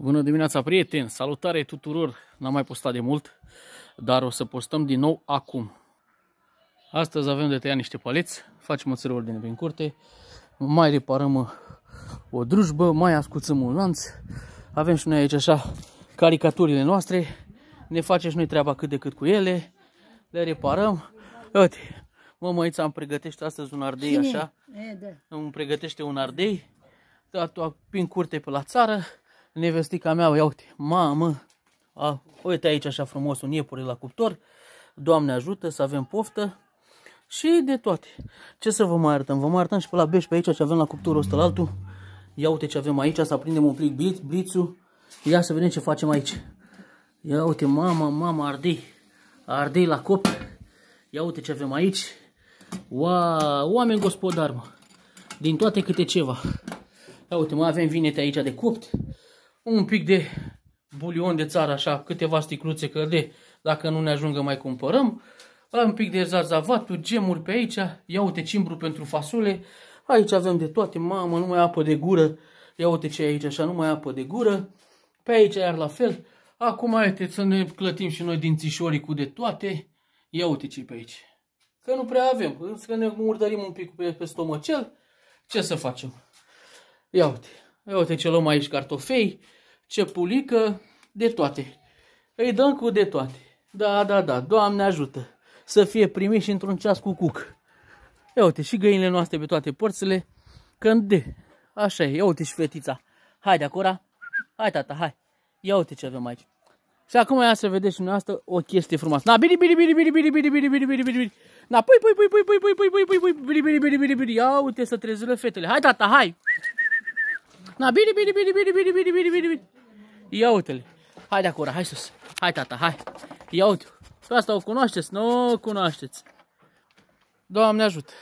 Bună dimineața, prieteni! Salutare tuturor! N-am mai postat de mult, dar o să postăm din nou acum. Astăzi avem de tăiat niște paleți, facem o țără ordine prin curte, mai reparăm uh, o drujbă, mai ascuțăm un lanț, avem și noi aici așa caricaturile noastre, ne facem și noi treaba cât de cât cu ele, le reparăm. Uite, mămăița îmi pregătește astăzi un ardei așa, îmi pregătește un ardei, dat prin curte pe la țară, nevestica mea, ia uite, mamă, a, uite aici așa frumos un iepure la cuptor, Doamne ajută să avem poftă și de toate. Ce să vă mai arătăm? Vă mai arătăm și pe la beș pe aici ce avem la cuptorul ăsta la altul. Ia uite ce avem aici, să aprindem un plic blitz blitzul, Ia să vedem ce facem aici. Ia uite, mama, mama, ardei. Ardei la cop. Ia uite ce avem aici. Wow, oameni gospodar, mă. Din toate câte ceva. Ia uite, mai avem vinete aici de copt un pic de bulion de țară, așa, câteva sticluțe, că de, dacă nu ne ajungă mai cumpărăm. Un pic de zarzavaturi, gemuri pe aici, ia uite cimbru pentru fasole. Aici avem de toate, mamă, nu mai apă de gură. Ia uite ce e aici, așa, nu mai apă de gură. Pe aici iar la fel. Acum, uite, să ne clătim și noi dințișorii cu de toate. Ia uite ce pe aici. Că nu prea avem, că ne murdărim un pic pe, pe stomacel. Ce să facem? Ia uite. Eu te ce luăm aici cartofei, ce pulică, de toate. Îi dăm cu de toate. Da, da, da, Doamne ajută să fie primit și într-un ceas cu cuc. Ia uite și găinile noastre pe toate porțile când de. Așa e, ia uite și fetița. Hai de acora, hai tata, hai. Ia uite ce avem aici. Și acum ia să vedeți și dumneavoastră o chestie frumoasă. Na, bini, bini, bini, bini, bini, bini, bini, bini, bini, bini. Na, pui, pui, pui, pui, pui, pui, pui, pui, pui, pui, pui, pui, pui, pui, pui, pui, pui, să pui, pui, Hai tata, hai. Na, bine, bine, bine, bine, bine, bine, bine, bine, bine. Ia uite-le. Hai de acolo, hai sus. Hai, tata, hai. Ia uite -o. Pe asta o cunoașteți? Nu o cunoașteți. Doamne ajută.